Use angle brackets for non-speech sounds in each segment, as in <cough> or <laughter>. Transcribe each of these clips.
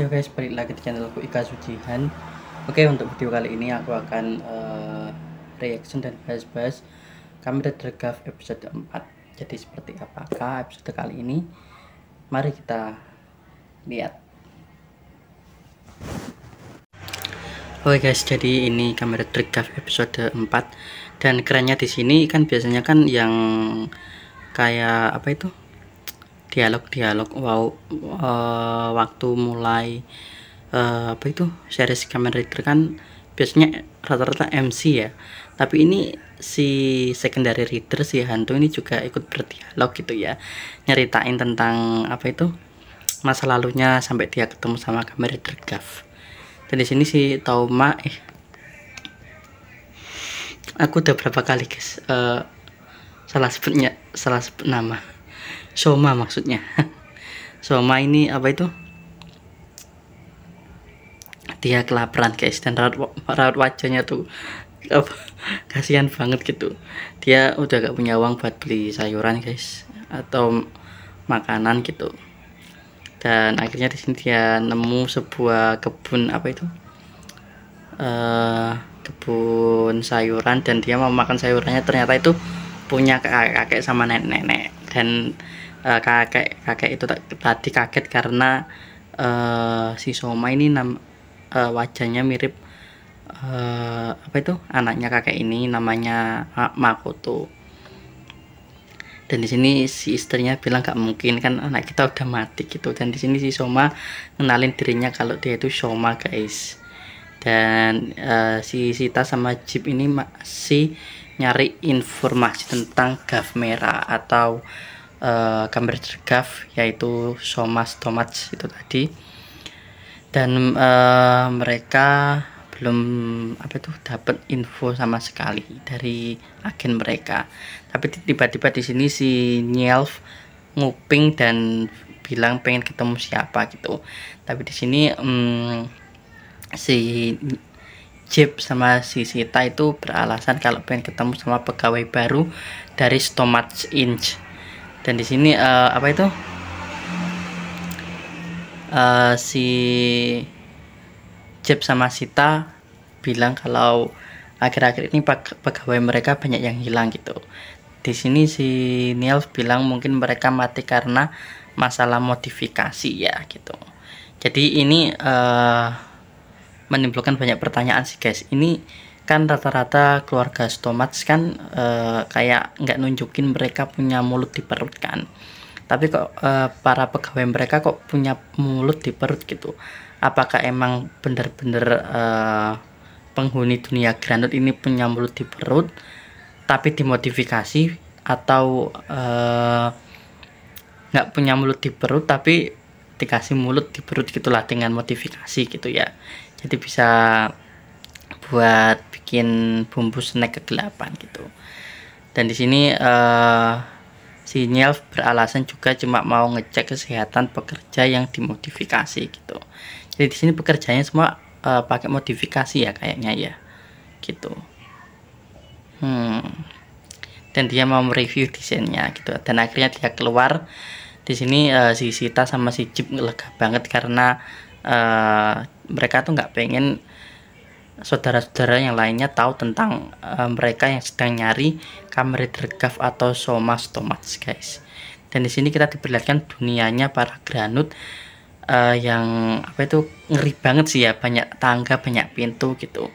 Yo guys, balik lagi di channelku Ika Sujihan. Oke, okay, untuk video kali ini aku akan uh, reaction dan bahas-bahas Kamera Draft episode 4. Jadi seperti apakah episode kali ini? Mari kita lihat. Oke okay guys, jadi ini Kamera Draft episode 4 dan kerennya di sini kan biasanya kan yang kayak apa itu? dialog-dialog wow uh, eh, waktu mulai uh, apa itu series Kamen Rider kan biasanya rata-rata MC ya tapi ini si secondary reader si hantu ini juga ikut berdialog gitu ya nyeritain tentang apa itu masa lalunya sampai dia ketemu sama Kamen Rider Gav dan di sini si Tauma eh aku udah berapa kali guys uh, salah sebutnya salah sebut nama Soma maksudnya Soma <laughs> ini apa itu dia kelaparan guys dan raut, raut wajahnya tuh apa, <laughs> kasihan banget gitu dia udah gak punya uang buat beli sayuran guys atau makanan gitu dan akhirnya di sini dia nemu sebuah kebun apa itu uh, kebun sayuran dan dia mau makan sayurannya ternyata itu punya kakek sama nenek-nenek dan uh, kakek kakek itu tadi kaget karena uh, si Soma ini nam uh, wajahnya mirip uh, apa itu anaknya kakek ini namanya Makoto dan di sini si istrinya bilang gak mungkin kan anak kita udah mati gitu dan di sini si Soma kenalin dirinya kalau dia itu Soma guys dan uh, si Sita sama Jeep ini masih nyari informasi tentang gaf merah atau uh, eh, gambar gaf yaitu somas tomats itu tadi dan uh, mereka belum apa itu dapat info sama sekali dari agen mereka tapi tiba-tiba di sini si nyelv nguping dan bilang pengen ketemu siapa gitu tapi di sini um, si Jeep sama si Sita itu beralasan kalau pengen ketemu sama pegawai baru dari Stomach Inch. Dan di sini uh, apa itu? Uh, si Jeep sama Sita bilang kalau akhir-akhir ini pegawai mereka banyak yang hilang gitu. Di sini si Niels bilang mungkin mereka mati karena masalah modifikasi ya gitu. Jadi ini uh, menimbulkan banyak pertanyaan sih guys ini kan rata-rata keluarga stomats kan e, kayak nggak nunjukin mereka punya mulut di perut kan tapi kok e, para pegawai mereka kok punya mulut di perut gitu apakah emang bener-bener e, penghuni dunia granut ini punya mulut di perut tapi dimodifikasi atau nggak e, punya mulut di perut tapi dikasih mulut di perut gitulah dengan modifikasi gitu ya jadi bisa buat bikin bumbu snack kegelapan gitu dan di sini uh, si beralasan juga cuma mau ngecek kesehatan pekerja yang dimodifikasi gitu jadi di sini pekerjanya semua uh, pakai modifikasi ya kayaknya ya gitu hmm dan dia mau mereview desainnya gitu dan akhirnya dia keluar di sini uh, si Sita sama si Jeep lega banget karena uh, mereka tuh nggak pengen saudara-saudara yang lainnya tahu tentang uh, mereka yang sedang nyari kamar dergaf atau somas tomats guys dan di sini kita diperlihatkan dunianya para granut uh, yang apa itu ngeri banget sih ya banyak tangga banyak pintu gitu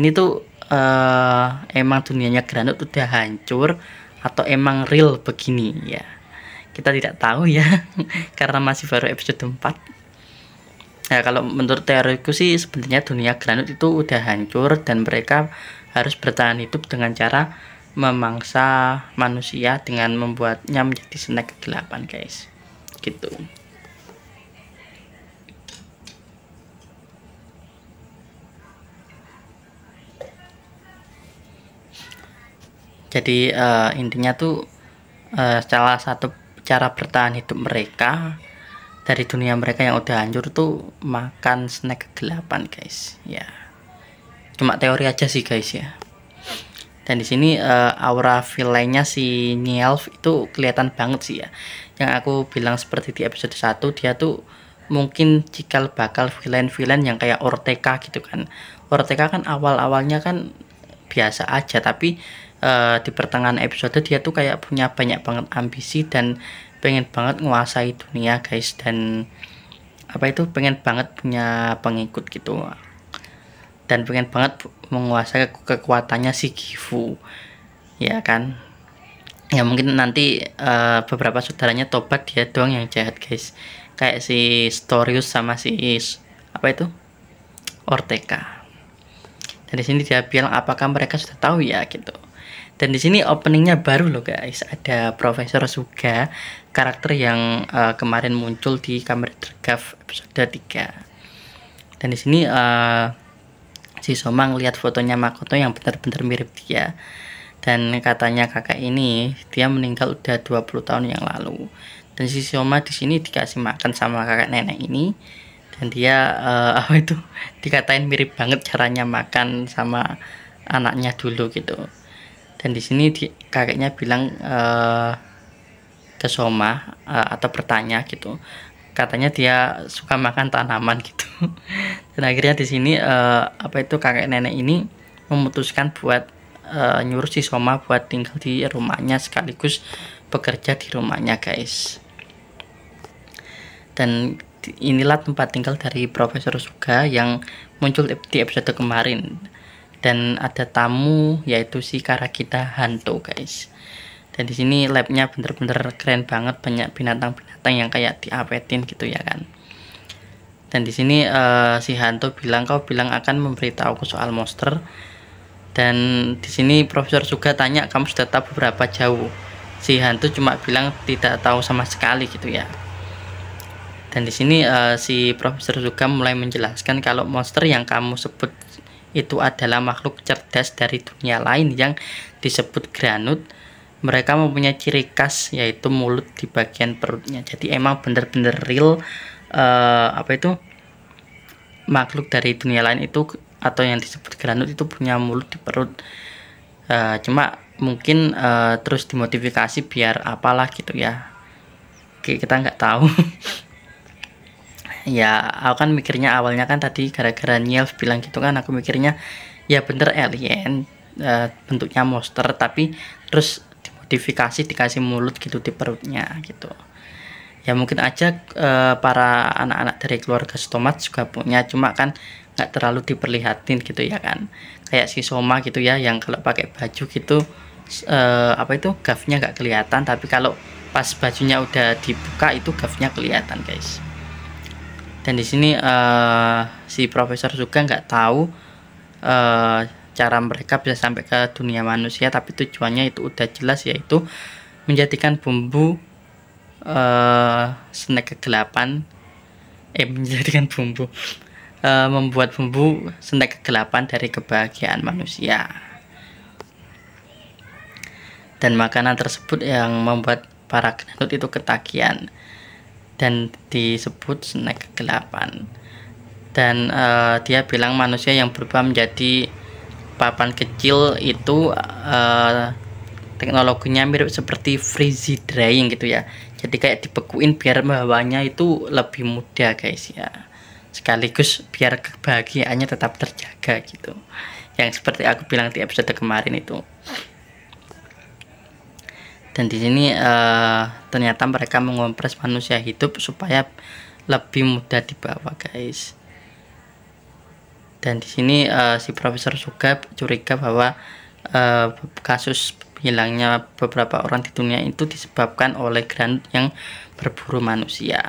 ini tuh uh, emang dunianya granut udah hancur atau emang real begini ya kita tidak tahu ya <laughs> karena masih baru episode 4 Nah, kalau menurut teoriku sih sebenarnya dunia granit itu udah hancur dan mereka harus bertahan hidup dengan cara memangsa manusia dengan membuatnya menjadi snack kegelapan, guys. Gitu. Jadi uh, intinya tuh uh, salah satu cara bertahan hidup mereka dari dunia mereka yang udah hancur tuh makan snack kegelapan guys ya cuma teori aja sih guys ya dan di sini uh, aura villainnya si Nielf itu kelihatan banget sih ya yang aku bilang seperti di episode 1 dia tuh mungkin cikal bakal villain-villain yang kayak Ortega gitu kan Ortega kan awal-awalnya kan biasa aja tapi uh, di pertengahan episode dia tuh kayak punya banyak banget ambisi dan pengen banget nguasai dunia guys dan apa itu pengen banget punya pengikut gitu dan pengen banget menguasai ke kekuatannya si Gifu ya kan ya mungkin nanti uh, beberapa saudaranya tobat dia doang yang jahat guys kayak si Storius sama si apa itu Ortega dan di sini dia bilang apakah mereka sudah tahu ya gitu dan di sini openingnya baru loh guys ada Profesor Suga karakter yang uh, kemarin muncul di kamar Draft episode 3 dan di sini uh, si somang lihat fotonya Makoto yang benar-benar mirip dia dan katanya kakak ini dia meninggal udah 20 tahun yang lalu dan si Soma di sini dikasih makan sama kakak nenek ini dan dia uh, <laughs> apa itu dikatain mirip banget caranya makan sama anaknya dulu gitu dan di sini di, kakeknya bilang uh, ke Soma uh, atau bertanya gitu katanya dia suka makan tanaman gitu <laughs> dan akhirnya di sini uh, apa itu kakek nenek ini memutuskan buat uh, nyuruh si Soma buat tinggal di rumahnya sekaligus bekerja di rumahnya guys dan inilah tempat tinggal dari Profesor Suga yang muncul di episode kemarin dan ada tamu yaitu si Karakita hantu guys dan di sini labnya bener-bener keren banget banyak binatang-binatang yang kayak diapetin gitu ya kan dan di sini uh, si hantu bilang kau bilang akan memberitahuku soal monster dan di sini Profesor juga tanya kamu sudah tahu berapa jauh si hantu cuma bilang tidak tahu sama sekali gitu ya dan di sini uh, si Profesor juga mulai menjelaskan kalau monster yang kamu sebut itu adalah makhluk cerdas dari dunia lain yang disebut granut mereka mempunyai ciri khas yaitu mulut di bagian perutnya jadi emang bener-bener real uh, apa itu makhluk dari dunia lain itu atau yang disebut granut itu punya mulut di perut uh, cuma mungkin uh, terus dimodifikasi biar apalah gitu ya Oke, kita nggak tahu <laughs> ya aku kan mikirnya awalnya kan tadi gara-gara Niels bilang gitu kan aku mikirnya ya bener alien uh, bentuknya monster tapi terus divifikasi dikasih mulut gitu di perutnya gitu ya mungkin aja e, para anak-anak dari keluarga stomat juga punya cuma kan nggak terlalu diperlihatin gitu ya kan kayak si soma gitu ya yang kalau pakai baju gitu e, apa itu gafnya nggak kelihatan tapi kalau pas bajunya udah dibuka itu gafnya kelihatan guys dan di sini e, si profesor juga nggak tahu e, cara mereka bisa sampai ke dunia manusia tapi tujuannya itu udah jelas yaitu menjadikan bumbu uh, snack kegelapan eh <laughs> menjadikan bumbu uh, membuat bumbu snack kegelapan dari kebahagiaan manusia dan makanan tersebut yang membuat para gendut itu ketagihan dan disebut snack kegelapan dan uh, dia bilang manusia yang berubah menjadi papan kecil itu uh, teknologinya mirip seperti freeze drying gitu ya jadi kayak dibekuin biar bawahnya itu lebih mudah guys ya sekaligus biar kebahagiaannya tetap terjaga gitu yang seperti aku bilang di episode kemarin itu dan di sini uh, ternyata mereka mengompres manusia hidup supaya lebih mudah dibawa guys dan di sini uh, si profesor juga curiga bahwa uh, kasus hilangnya beberapa orang di dunia itu disebabkan oleh grand yang berburu manusia.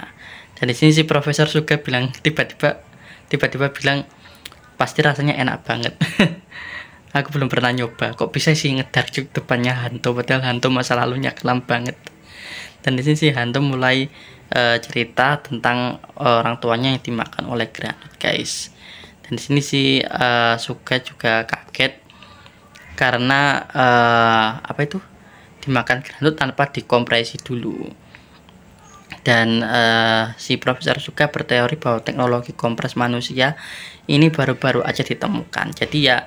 Dan di sini si profesor juga bilang tiba-tiba tiba-tiba bilang pasti rasanya enak banget. <laughs> Aku belum pernah nyoba. Kok bisa sih ngedarjuk depannya hantu padahal hantu masa lalunya kelam banget. Dan di sini si hantu mulai uh, cerita tentang orang tuanya yang dimakan oleh granat, guys dan di sini si uh, eh, suka juga kaget karena uh, apa itu dimakan granut tanpa dikompresi dulu dan uh, si Profesor Suka berteori bahwa teknologi kompres manusia ini baru-baru aja ditemukan jadi ya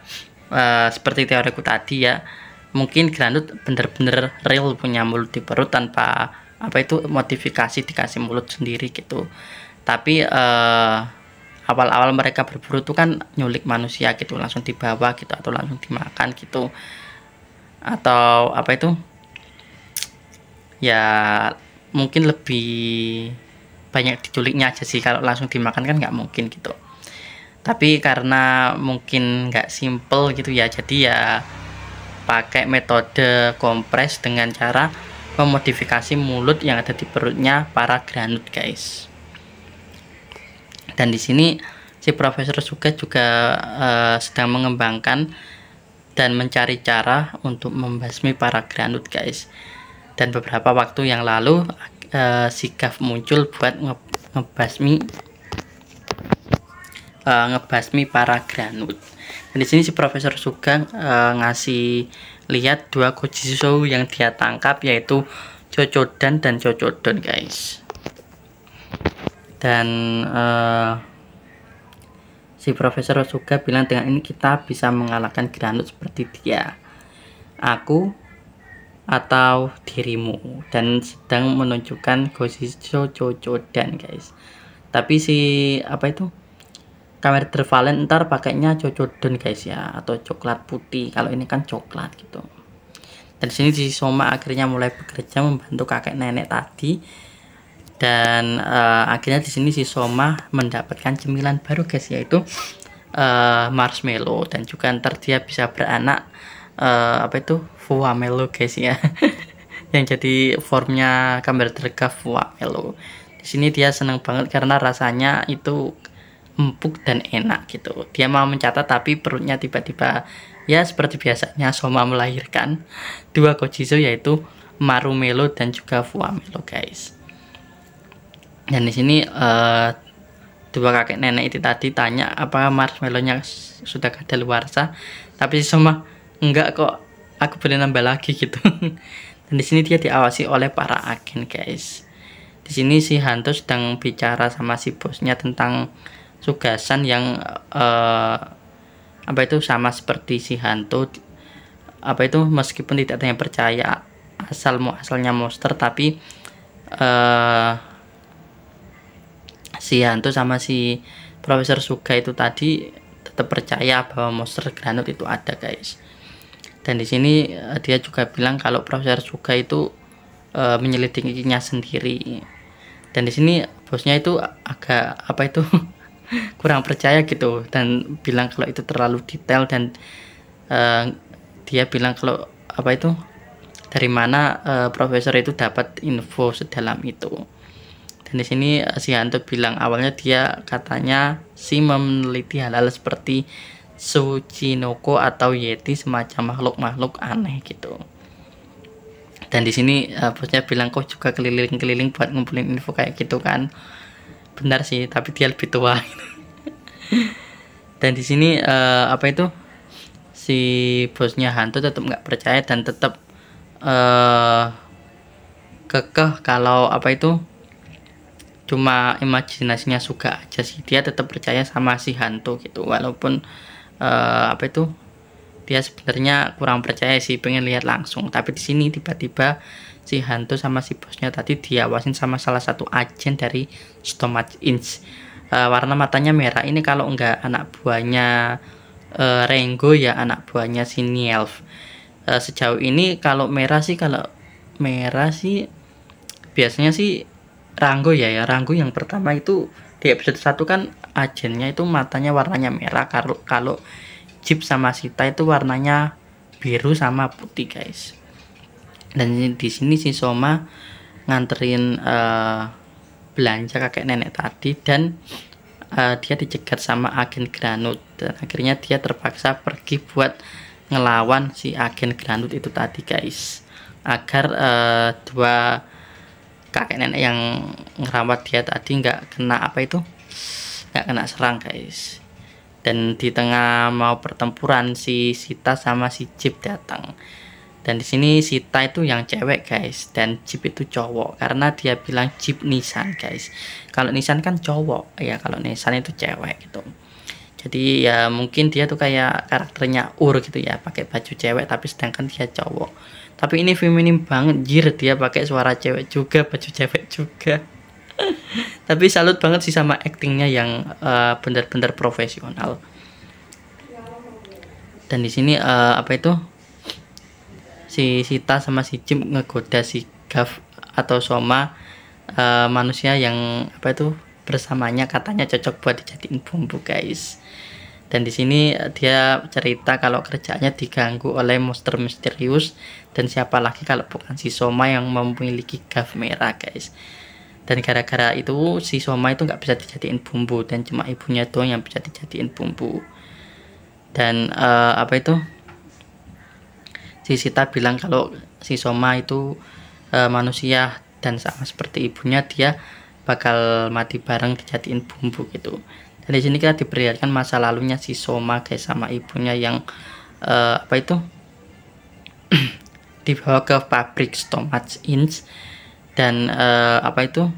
uh, seperti teoriku tadi ya mungkin granut bener-bener real punya mulut di perut tanpa apa itu modifikasi dikasih mulut sendiri gitu tapi uh, awal-awal mereka berburu itu kan nyulik manusia gitu langsung dibawa gitu atau langsung dimakan gitu atau apa itu ya mungkin lebih banyak diculiknya aja sih kalau langsung dimakan kan nggak mungkin gitu tapi karena mungkin nggak simple gitu ya jadi ya pakai metode kompres dengan cara memodifikasi mulut yang ada di perutnya para granut guys dan di sini si Profesor Suga juga uh, sedang mengembangkan dan mencari cara untuk membasmi para granut guys dan beberapa waktu yang lalu uh, si Gav muncul buat nge ngebasmi uh, ngebasmi para granut dan di sini si Profesor Suga uh, ngasih lihat dua Kojisou yang dia tangkap yaitu Cocodan dan Cocodon guys dan uh, si Profesor Suga bilang dengan ini kita bisa mengalahkan Granut seperti dia aku atau dirimu dan sedang menunjukkan Goshicho dan guys tapi si apa itu kamera tervalen ntar pakainya don guys ya atau coklat putih kalau ini kan coklat gitu dan sini si Soma akhirnya mulai bekerja membantu kakek nenek tadi dan uh, akhirnya di sini si Soma mendapatkan cemilan baru guys yaitu uh, marshmallow dan juga ntar dia bisa beranak uh, apa itu fuamelo guys ya <laughs> yang jadi formnya kamera tergaf fuamelo di sini dia seneng banget karena rasanya itu empuk dan enak gitu dia mau mencatat tapi perutnya tiba-tiba ya seperti biasanya Soma melahirkan dua kojizo yaitu marumelo dan juga fuamelo guys dan di sini uh, dua kakek nenek itu tadi tanya apa marshmallownya sudah ada sah tapi semua enggak kok aku boleh nambah lagi gitu <laughs> dan di sini dia diawasi oleh para agen guys di sini si hantu sedang bicara sama si bosnya tentang sugasan yang uh, apa itu sama seperti si hantu apa itu meskipun tidak ada yang percaya asal mau asalnya monster tapi uh, si hantu sama si Profesor Suga itu tadi tetap percaya bahwa monster granut itu ada guys dan di sini eh, dia juga bilang kalau Profesor Suga itu e, menyelidikinya sendiri dan di sini bosnya itu agak apa itu <laughs> kurang percaya gitu dan bilang kalau itu terlalu detail dan e, dia bilang kalau apa itu dari mana e, profesor itu dapat info sedalam itu dan di sini eh, si hantu bilang awalnya dia katanya si meneliti hal-hal seperti Suchinoko atau Yeti semacam makhluk-makhluk aneh gitu dan di sini uh, bosnya bilang kok juga keliling-keliling buat ngumpulin info kayak gitu kan benar sih tapi dia lebih tua <laughs> dan di sini uh, apa itu si bosnya hantu tetap nggak percaya dan tetap uh, kekeh kalau apa itu cuma imajinasinya suka aja sih dia tetap percaya sama si hantu gitu walaupun uh, apa itu dia sebenarnya kurang percaya sih pengen lihat langsung tapi di sini tiba-tiba si hantu sama si bosnya tadi diawasin sama salah satu agen dari Stomach Inch uh, warna matanya merah ini kalau enggak anak buahnya uh, eh, Rengo ya anak buahnya si Nielf uh, sejauh ini kalau merah sih kalau merah sih biasanya sih Ranggo ya ya Ranggo yang pertama itu di episode 1 kan agennya itu matanya warnanya merah kalau kalau Jeep sama Sita itu warnanya biru sama putih guys dan di sini si Soma nganterin uh, belanja kakek nenek tadi dan uh, dia dicegat sama agen Granut dan akhirnya dia terpaksa pergi buat ngelawan si agen Granut itu tadi guys agar uh, dua kakek nenek yang ngerawat dia tadi nggak kena apa itu nggak kena serang guys dan di tengah mau pertempuran si Sita sama si Jip datang dan di sini Sita itu yang cewek guys dan Jip itu cowok karena dia bilang Jip Nisan guys kalau Nisan kan cowok ya kalau Nisan itu cewek gitu jadi ya mungkin dia tuh kayak karakternya Ur gitu ya pakai baju cewek tapi sedangkan dia cowok tapi ini feminim banget jir dia ya, pakai suara cewek juga baju cewek juga <laughs> tapi salut banget sih sama actingnya yang uh, eh, benar-benar profesional dan di sini uh, apa itu si Sita sama si Jim ngegoda si Gav atau Soma uh, manusia yang apa itu bersamanya katanya cocok buat dijadiin bumbu guys dan di sini eh, dia cerita kalau kerjanya diganggu oleh monster misterius dan siapa lagi kalau bukan si Soma yang memiliki gaf merah guys dan gara-gara itu si Soma itu nggak bisa dijadiin bumbu dan cuma ibunya tuh yang bisa dijadiin bumbu dan uh, apa itu si Sita bilang kalau si Soma itu uh, manusia dan sama seperti ibunya dia bakal mati bareng dijadiin bumbu gitu di sini kita diperlihatkan masa lalunya si Soma guys sama ibunya yang uh, apa itu <clears throat> dibawa ke pabrik Stomach Inch dan uh, apa itu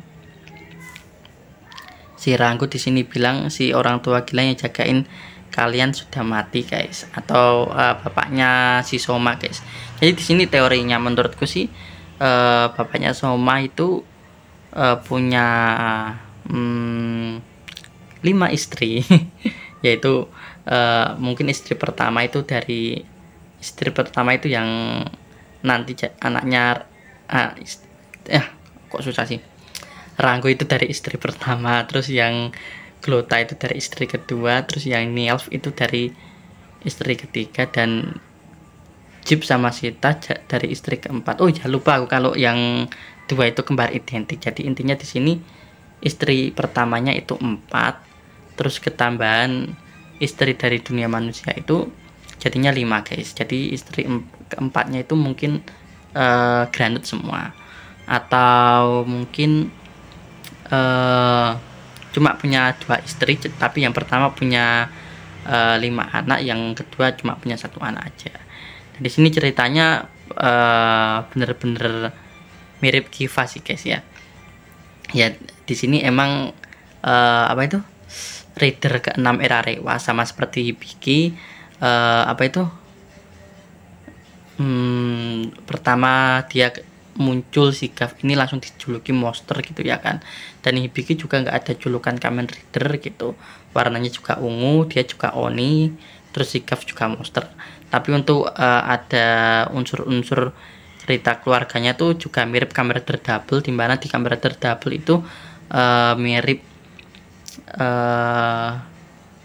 si Ranggu di sini bilang si orang tua gila yang jagain kalian sudah mati guys atau uh, bapaknya si Soma guys jadi di sini teorinya menurutku sih uh, bapaknya Soma itu uh, punya hmm, lima istri <laughs> yaitu uh, mungkin istri pertama itu dari istri pertama itu yang nanti anaknya ah, istri, eh kok susah sih Ranggo itu dari istri pertama terus yang Glota itu dari istri kedua terus yang Nielf itu dari istri ketiga dan Jip sama Sita dari istri keempat oh ya lupa aku kalau yang dua itu kembar identik jadi intinya di sini istri pertamanya itu empat terus ketambahan istri dari dunia manusia itu jadinya lima guys jadi istri keempatnya itu mungkin uh, eh, granut semua atau mungkin uh, cuma punya dua istri tapi yang pertama punya uh, lima anak yang kedua cuma punya satu anak aja dan nah, di sini ceritanya bener-bener uh, mirip Kiva sih guys ya ya di sini emang uh, apa itu trader ke-6 era Rewa sama seperti Hibiki uh, apa itu hmm, pertama dia muncul si Gav ini langsung dijuluki monster gitu ya kan dan Hibiki juga nggak ada julukan Kamen Rider gitu warnanya juga ungu dia juga Oni terus si Gav juga monster tapi untuk uh, ada unsur-unsur cerita keluarganya tuh juga mirip Kamen Rider Double dimana di Kamen Rider Double itu uh, mirip uh,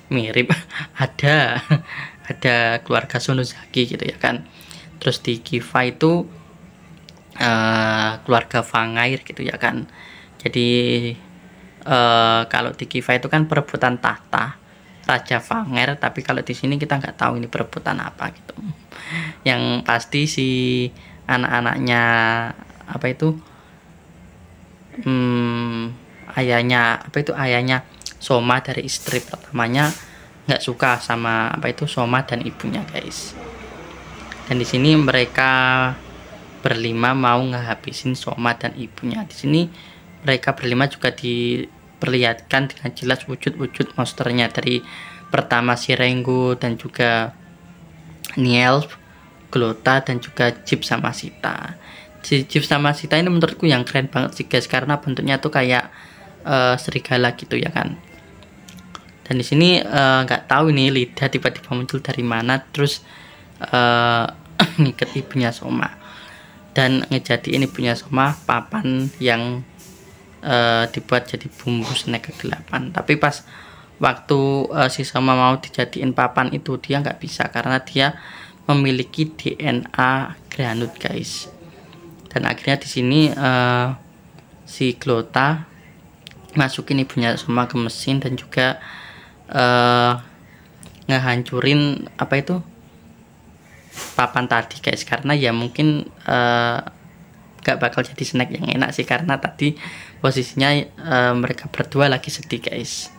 mirip <laughs> ada <laughs> ada keluarga Sunuzaki gitu ya kan terus di Kiva itu uh, keluarga Fangair gitu ya kan jadi uh, kalau di Kiva itu kan perebutan tahta Raja Fangair tapi kalau di sini kita nggak tahu ini perebutan apa gitu <laughs> yang pasti si anak-anaknya apa itu hmm, ayahnya apa itu ayahnya Soma dari istri pertamanya nggak suka sama apa itu Soma dan ibunya guys dan di sini mereka berlima mau ngehabisin Soma dan ibunya di sini mereka berlima juga diperlihatkan dengan jelas wujud-wujud monsternya dari pertama si Renggo dan juga Niel Glota dan juga Jip sama Sita si Jeep sama Sita ini menurutku yang keren banget sih guys karena bentuknya tuh kayak uh, serigala gitu ya kan dan di sini eh, nggak uh, tahu nih lidah tiba-tiba muncul dari mana terus uh, <clears throat> ngikat ibunya Soma dan ngejadi ini punya Soma papan yang uh, dibuat jadi bumbu snack kegelapan tapi pas waktu uh, si Soma mau dijadiin papan itu dia nggak bisa karena dia memiliki DNA granut guys dan akhirnya di sini uh, si Glota masukin ibunya Soma ke mesin dan juga uh, ngehancurin apa itu papan tadi guys karena ya mungkin uh, eh, gak bakal jadi snack yang enak sih karena tadi posisinya uh, mereka berdua lagi sedih guys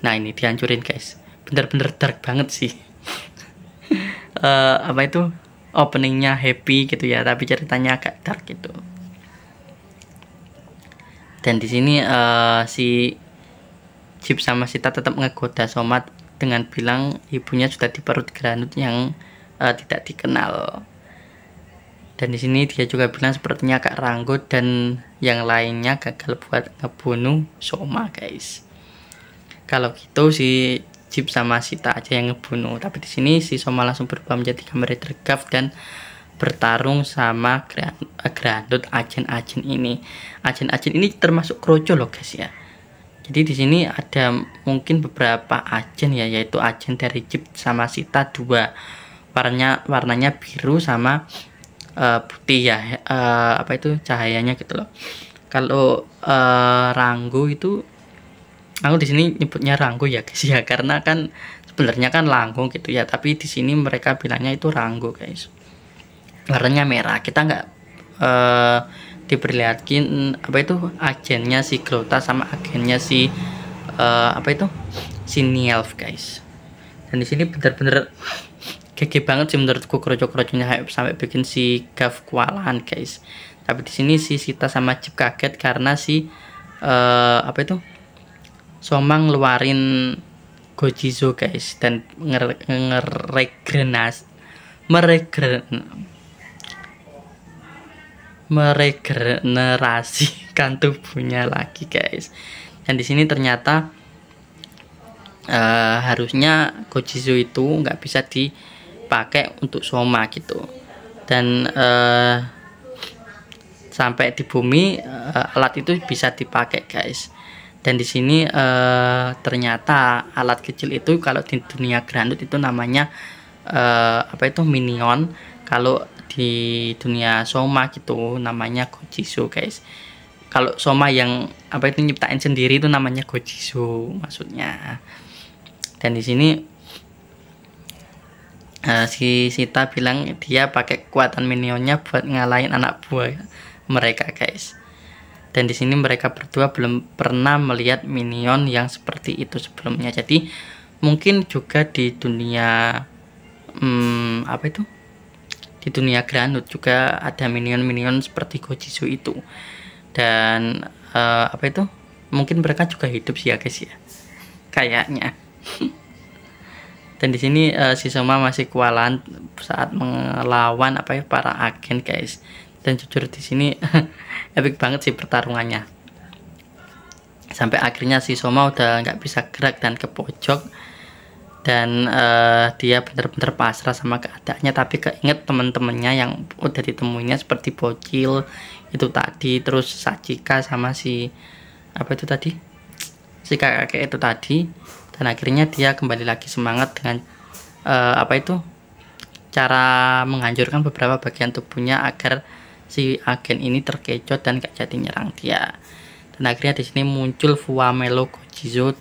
nah ini dihancurin guys bener-bener dark banget sih uh, <laughs> apa itu openingnya happy gitu ya tapi ceritanya agak dark gitu dan di sini uh, si Jip sama Sita tetap ngegoda Somat dengan bilang ibunya sudah di perut granut yang uh, tidak dikenal. Dan di sini dia juga bilang sepertinya Kak Ranggo dan yang lainnya gagal buat ngebunuh Soma guys. Kalau gitu si Jip sama Sita aja yang ngebunuh. Tapi di sini si Soma langsung berubah menjadi kamera tergaf dan bertarung sama Grandut eh, agen-agen ini. Agen-agen ini termasuk kroco loh guys ya jadi di sini ada mungkin beberapa agen ya yaitu agen dari Jeep sama Sita dua warnanya warnanya biru sama uh, putih ya uh, apa itu cahayanya gitu loh kalau uh, eh, ranggu itu aku di sini nyebutnya ranggu ya guys ya karena kan sebenarnya kan Langgung gitu ya tapi di sini mereka bilangnya itu ranggu guys warnanya merah kita nggak uh, diperlihatkan apa itu agennya si Glota sama agennya si uh, apa itu si Nielf guys dan di sini bener-bener gede banget sih menurutku kerocok-kerocoknya sampai bikin si Gav kewalahan guys tapi di sini si Sita sama Chip kaget karena si uh, apa itu somang ngeluarin Gojizo guys dan ngeregrenas meregren meregenerasikan tubuhnya lagi guys dan di sini ternyata uh, harusnya gojizu itu nggak bisa dipakai untuk soma gitu dan uh, sampai di bumi uh, alat itu bisa dipakai guys dan di sini uh, ternyata alat kecil itu kalau di dunia grandut itu namanya uh, apa itu minion kalau di dunia soma gitu namanya gojisu guys kalau soma yang apa itu nyiptain sendiri itu namanya gojisu maksudnya dan di sini uh, si Sita bilang dia pakai kekuatan minionnya buat ngalahin anak buah mereka guys dan di sini mereka berdua belum pernah melihat minion yang seperti itu sebelumnya jadi mungkin juga di dunia hmm, apa itu di dunia granut juga ada minion-minion seperti Gojisu itu dan uh, apa itu mungkin mereka juga hidup sih ya guys ya kayaknya <laughs> dan di sini uh, si Soma masih kualan saat melawan apa ya para agen guys dan jujur di sini <laughs> epic banget sih pertarungannya sampai akhirnya si Soma udah nggak bisa gerak dan ke pojok dan uh, dia benar-benar pasrah sama keadaannya tapi keinget teman-temannya yang udah ditemuinya seperti bocil itu tadi terus Sajika sama si apa itu tadi si kakek itu tadi dan akhirnya dia kembali lagi semangat dengan uh, apa itu cara menghancurkan beberapa bagian tubuhnya agar si agen ini terkecoh dan gak jadi nyerang dia dan akhirnya di sini muncul Fuamelo Gojizo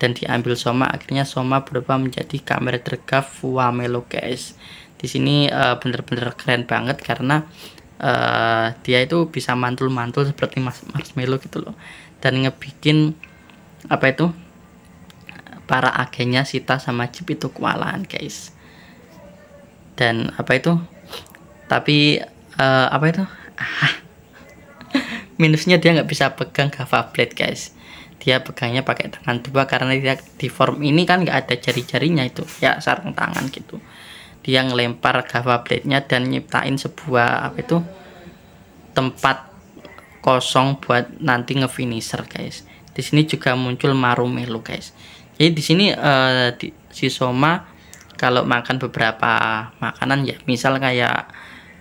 dan diambil soma akhirnya soma berubah menjadi kamera tergaf Wamelo guys di sini eh, bener-bener keren banget karena uh, dia itu bisa mantul-mantul seperti mas marshmallow gitu loh dan ngebikin apa itu para agennya Sita sama cip itu kewalahan guys dan apa itu tapi uh, apa itu ah, <laughs> minusnya dia nggak bisa pegang Gava Blade guys dia pegangnya pakai tangan dua karena dia di form ini kan nggak ada jari-jarinya itu ya sarung tangan gitu dia ngelempar gava blade-nya dan nyiptain sebuah apa itu tempat kosong buat nanti ngefinisher guys di sini juga muncul Marumelo guys jadi di sini uh, di, si Soma kalau makan beberapa makanan ya misal kayak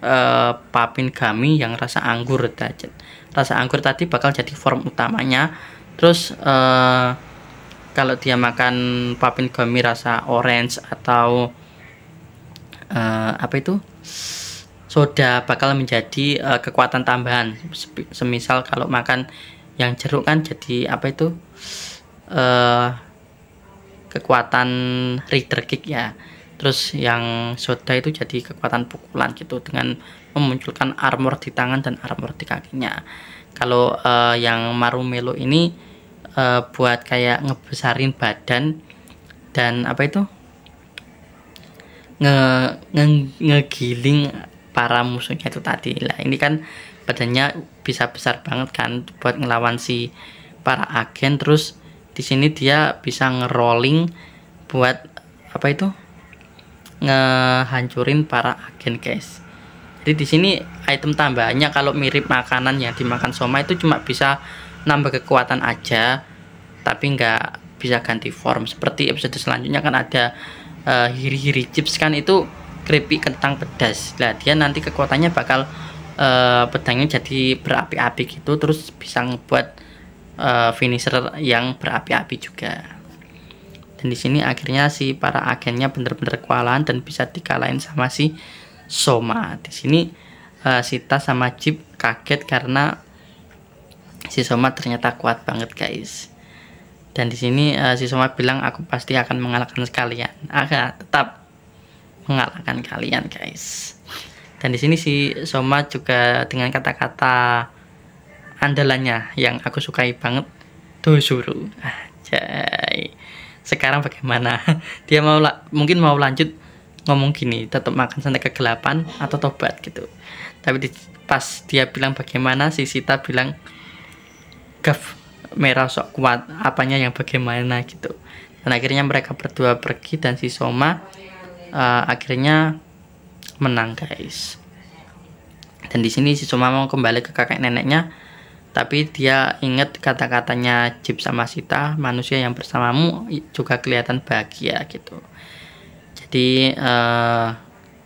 uh, eh, papin gami yang rasa anggur tadi rasa anggur tadi bakal jadi form utamanya terus uh, kalau dia makan papin gummy rasa orange atau uh, apa itu soda bakal menjadi uh, kekuatan tambahan semisal kalau makan yang jeruk kan jadi apa itu uh, kekuatan reader kick ya terus yang soda itu jadi kekuatan pukulan gitu dengan memunculkan armor di tangan dan armor di kakinya kalau uh, yang marumelo ini uh, buat kayak ngebesarin badan dan apa itu nge, nge ngegiling para musuhnya itu tadi lah ini kan badannya bisa besar banget kan buat ngelawan si para agen terus di sini dia bisa ngerolling buat apa itu ngehancurin para agen guys jadi di sini item tambahannya kalau mirip makanan yang dimakan soma itu cuma bisa nambah kekuatan aja tapi nggak bisa ganti form seperti episode selanjutnya kan ada uh, hiri-hiri chips kan itu keripik kentang pedas Nah dia nanti kekuatannya bakal uh, pedangnya jadi berapi-api gitu terus bisa ngebuat uh, finisher yang berapi-api juga dan di sini akhirnya si para agennya bener-bener kewalahan dan bisa dikalahin sama si Soma. Di sini uh, eh, Sita sama Jeep kaget karena si Soma ternyata kuat banget, guys. Dan di sini uh, si Soma bilang aku pasti akan mengalahkan sekalian. Akan tetap mengalahkan kalian, guys. Dan di sini si Soma juga dengan kata-kata andalannya yang aku sukai banget, Dozuru. Ajay. Sekarang bagaimana? <laughs> Dia mau mungkin mau lanjut ngomong gini tetap makan sampai kegelapan atau tobat gitu tapi di, pas dia bilang bagaimana si Sita bilang gaf merah sok kuat apanya yang bagaimana gitu dan akhirnya mereka berdua pergi dan si Soma uh, akhirnya menang guys dan di sini si Soma mau kembali ke kakek neneknya tapi dia ingat kata-katanya Jip sama Sita manusia yang bersamamu juga kelihatan bahagia gitu jadi uh,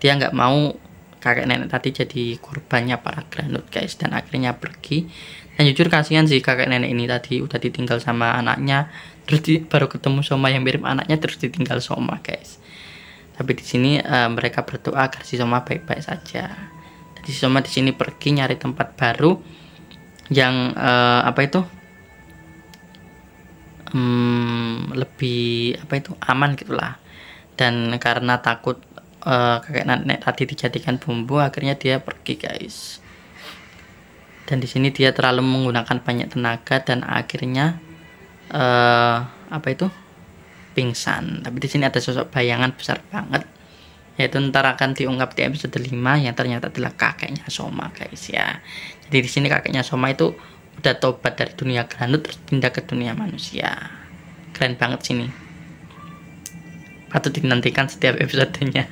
dia nggak mau kakek nenek tadi jadi korbannya para granut guys dan akhirnya pergi dan jujur kasihan sih kakek nenek ini tadi udah ditinggal sama anaknya terus di, baru ketemu Soma yang mirip anaknya terus ditinggal Soma guys tapi di sini uh, mereka berdoa agar si Soma baik-baik saja jadi si Soma di sini pergi nyari tempat baru yang uh, apa itu um, lebih apa itu aman gitulah dan karena takut uh, kakek nenek tadi dijadikan bumbu akhirnya dia pergi guys dan di sini dia terlalu menggunakan banyak tenaga dan akhirnya uh, apa itu pingsan tapi di sini ada sosok bayangan besar banget yaitu ntar akan diungkap di episode 5 yang ternyata adalah kakeknya Soma guys ya jadi di sini kakeknya Soma itu udah tobat dari dunia granut terus pindah ke dunia manusia keren banget sini patut dinantikan setiap episodenya.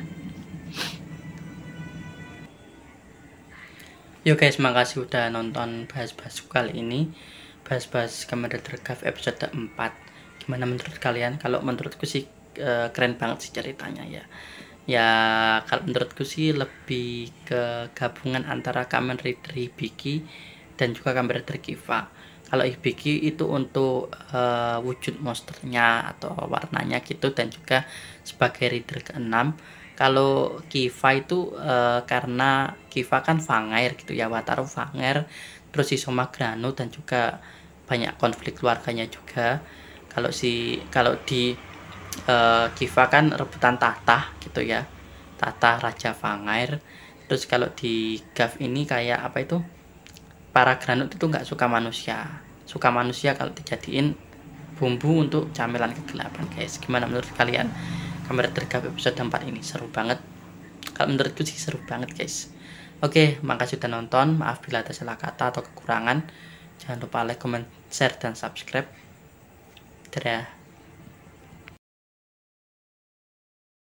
Yo guys, makasih udah nonton bahas-bahas kali ini. Bahas-bahas Commander Draft episode 4. Gimana menurut kalian? Kalau menurutku sih eh, keren banget sih ceritanya ya. Ya, kalau menurutku sih lebih ke gabungan antara Kamen Rider Hibiki dan juga Kamen Rider Kiva kalau Ibiki itu untuk uh, wujud monsternya atau warnanya gitu dan juga sebagai reader keenam kalau Kiva itu uh, karena Kiva kan Fangair gitu ya Wataru Fangair, terus si Granu dan juga banyak konflik keluarganya juga kalau si kalau di uh, Kiva kan rebutan tata gitu ya tata Raja Fangair. terus kalau di Gav ini kayak apa itu para granut itu nggak suka manusia suka manusia kalau dijadiin bumbu untuk camilan kegelapan guys gimana menurut kalian kamera tergap episode 4 ini seru banget kalau menurutku sih seru banget guys oke makasih sudah nonton maaf bila ada salah kata atau kekurangan jangan lupa like, comment, share, dan subscribe dadah